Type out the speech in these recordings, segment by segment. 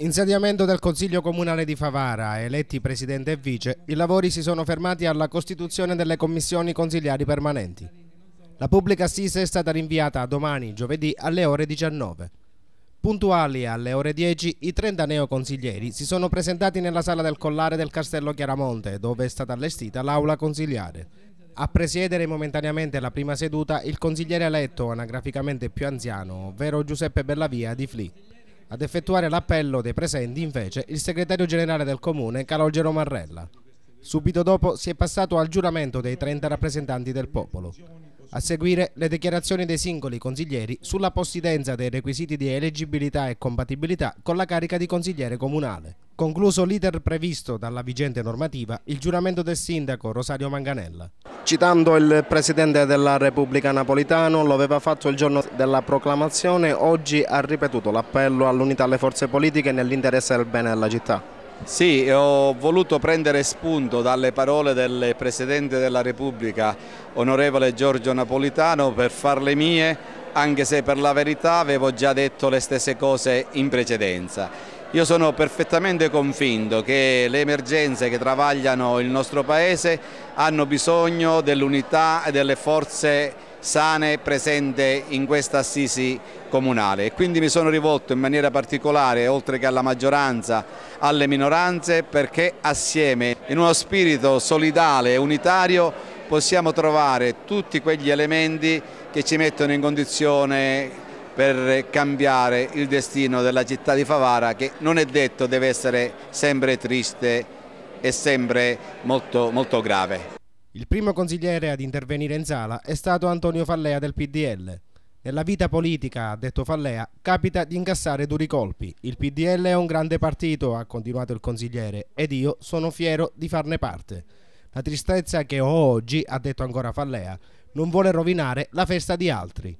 Insediamento del Consiglio Comunale di Favara, eletti Presidente e Vice, i lavori si sono fermati alla costituzione delle commissioni consigliari permanenti. La pubblica assise è stata rinviata a domani, giovedì, alle ore 19. Puntuali alle ore 10, i 30 neoconsiglieri si sono presentati nella sala del collare del Castello Chiaramonte, dove è stata allestita l'aula consigliare. A presiedere momentaneamente la prima seduta il consigliere eletto, anagraficamente più anziano, ovvero Giuseppe Bellavia di Flick. Ad effettuare l'appello dei presenti invece il segretario generale del comune Calogero Marrella. Subito dopo si è passato al giuramento dei 30 rappresentanti del popolo. A seguire le dichiarazioni dei singoli consiglieri sulla possidenza dei requisiti di eleggibilità e compatibilità con la carica di consigliere comunale. Concluso l'iter previsto dalla vigente normativa, il giuramento del sindaco Rosario Manganella. Citando il Presidente della Repubblica Napolitano, lo aveva fatto il giorno della proclamazione, oggi ha ripetuto l'appello all'unità alle forze politiche nell'interesse del bene della città. Sì, ho voluto prendere spunto dalle parole del Presidente della Repubblica, onorevole Giorgio Napolitano, per farle mie, anche se per la verità avevo già detto le stesse cose in precedenza. Io sono perfettamente convinto che le emergenze che travagliano il nostro Paese hanno bisogno dell'unità e delle forze sane presente in questa assisi comunale quindi mi sono rivolto in maniera particolare oltre che alla maggioranza alle minoranze perché assieme in uno spirito solidale e unitario possiamo trovare tutti quegli elementi che ci mettono in condizione per cambiare il destino della città di Favara che non è detto deve essere sempre triste e sempre molto, molto grave. Il primo consigliere ad intervenire in sala è stato Antonio Fallea del PDL. Nella vita politica, ha detto Fallea, capita di incassare duri colpi. Il PDL è un grande partito, ha continuato il consigliere, ed io sono fiero di farne parte. La tristezza che ho oggi, ha detto ancora Fallea, non vuole rovinare la festa di altri.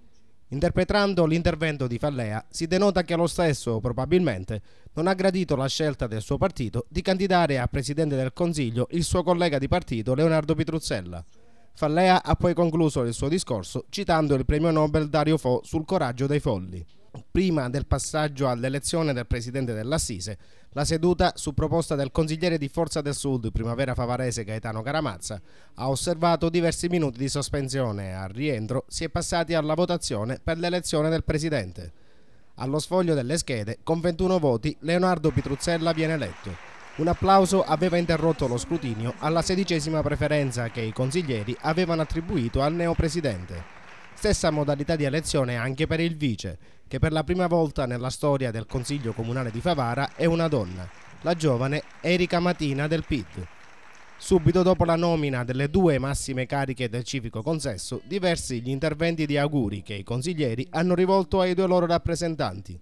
Interpretando l'intervento di Fallea, si denota che lo stesso probabilmente non ha gradito la scelta del suo partito di candidare a presidente del Consiglio il suo collega di partito Leonardo Pitruzzella. Fallea ha poi concluso il suo discorso citando il premio Nobel Dario Fo sul coraggio dei folli. Prima del passaggio all'elezione del presidente dell'Assise, la seduta, su proposta del consigliere di Forza del Sud, Primavera Favarese Gaetano Caramazza, ha osservato diversi minuti di sospensione e al rientro si è passati alla votazione per l'elezione del Presidente. Allo sfoglio delle schede, con 21 voti, Leonardo Pitruzzella viene eletto. Un applauso aveva interrotto lo scrutinio alla sedicesima preferenza che i consiglieri avevano attribuito al neopresidente. Stessa modalità di elezione anche per il vice, che per la prima volta nella storia del Consiglio Comunale di Favara è una donna, la giovane Erika Matina del PIT. Subito dopo la nomina delle due massime cariche del civico consesso, diversi gli interventi di auguri che i consiglieri hanno rivolto ai due loro rappresentanti.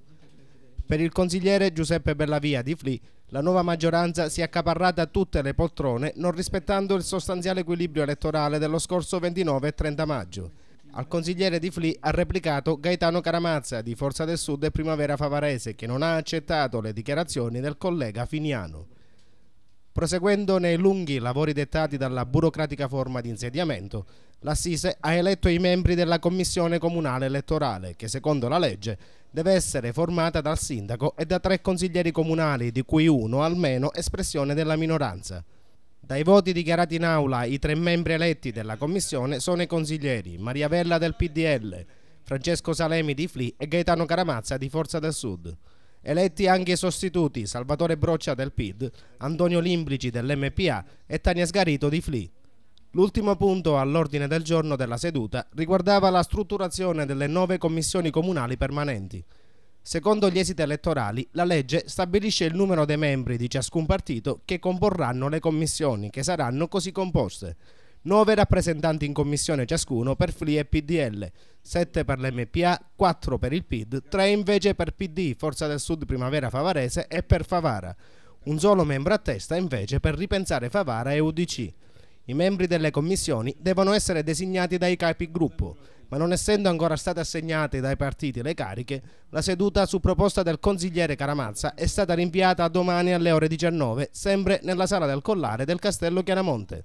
Per il consigliere Giuseppe Bellavia di Fli, la nuova maggioranza si è accaparrata tutte le poltrone non rispettando il sostanziale equilibrio elettorale dello scorso 29 e 30 maggio. Al consigliere di Fli ha replicato Gaetano Caramazza di Forza del Sud e Primavera Favarese che non ha accettato le dichiarazioni del collega Finiano. Proseguendo nei lunghi lavori dettati dalla burocratica forma di insediamento, l'Assise ha eletto i membri della Commissione Comunale Elettorale che secondo la legge deve essere formata dal sindaco e da tre consiglieri comunali di cui uno almeno espressione della minoranza. Dai voti dichiarati in aula, i tre membri eletti della commissione sono i consiglieri Maria Vella del PDL, Francesco Salemi di FLI e Gaetano Caramazza di Forza del Sud. Eletti anche i sostituti Salvatore Broccia del PID, Antonio Limbrici dell'MPA e Tania Sgarito di FLI. L'ultimo punto all'ordine del giorno della seduta riguardava la strutturazione delle nove commissioni comunali permanenti. Secondo gli esiti elettorali, la legge stabilisce il numero dei membri di ciascun partito che comporranno le commissioni, che saranno così composte. 9 rappresentanti in commissione ciascuno per FLI e PDL, 7 per l'MPA, 4 per il PID, 3 invece per PD, Forza del Sud Primavera Favarese e per Favara. Un solo membro a testa invece per ripensare Favara e UDC. I membri delle commissioni devono essere designati dai capigruppo, ma non essendo ancora state assegnate dai partiti le cariche, la seduta su proposta del consigliere Caramazza è stata rinviata a domani alle ore 19, sempre nella sala del collare del Castello Chiaramonte.